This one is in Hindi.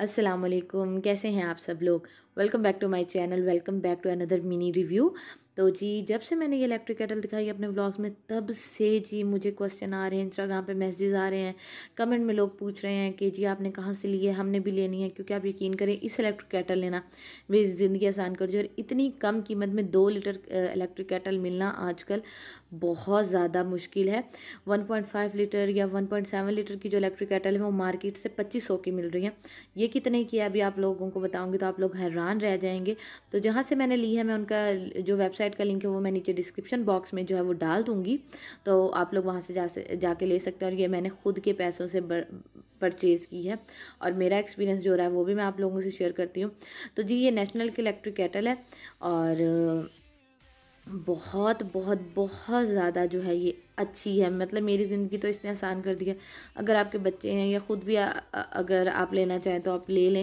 असलम कैसे हैं आप सब लोग welcome back to my channel welcome back to another mini review तो जी जब से मैंने ये इलेक्ट्रिक केटल दिखाई अपने ब्लॉग्स में तब से जी मुझे क्वेश्चन आ रहे हैं इंस्टाग्राम पे मैसेजेस आ रहे हैं कमेंट में लोग पूछ रहे हैं कि जी आपने कहाँ से लिए है हमने भी लेनी है क्योंकि आप यकीन करें इस इलेक्ट्रिक कैटल लेना मेरी ज़िंदगी आसान कर दी और इतनी कम कीमत में दो लीटर इलेक्ट्रिक कैटल मिलना आजकल बहुत ज़्यादा मुश्किल है वन लीटर या वन लीटर की जो इलेक्ट्रिक कैटल है वो मार्केट से पच्चीस की मिल रही है ये कितने की है अभी आप लोगों को बताऊँगी तो आप लोग हैरान रह जाएंगे तो जहाँ से मैंने ली है मैं उनका जो वेबसाइट वेबसाइट का लिंक है वो मैं नीचे डिस्क्रिप्शन बॉक्स में जो है वो डाल दूँगी तो आप लोग वहाँ से जा से जाके ले सकते हैं और ये मैंने खुद के पैसों से परचेज़ की है और मेरा एक्सपीरियंस जो रहा है वो भी मैं आप लोगों से शेयर करती हूँ तो जी ये नेशनल इलेक्ट्रिक कैटल है और बहुत बहुत बहुत ज़्यादा जो है ये अच्छी है मतलब मेरी ज़िंदगी तो इसने आसान कर दी है अगर आपके बच्चे हैं या ख़ुद भी आ, अगर आप लेना चाहें तो आप ले लें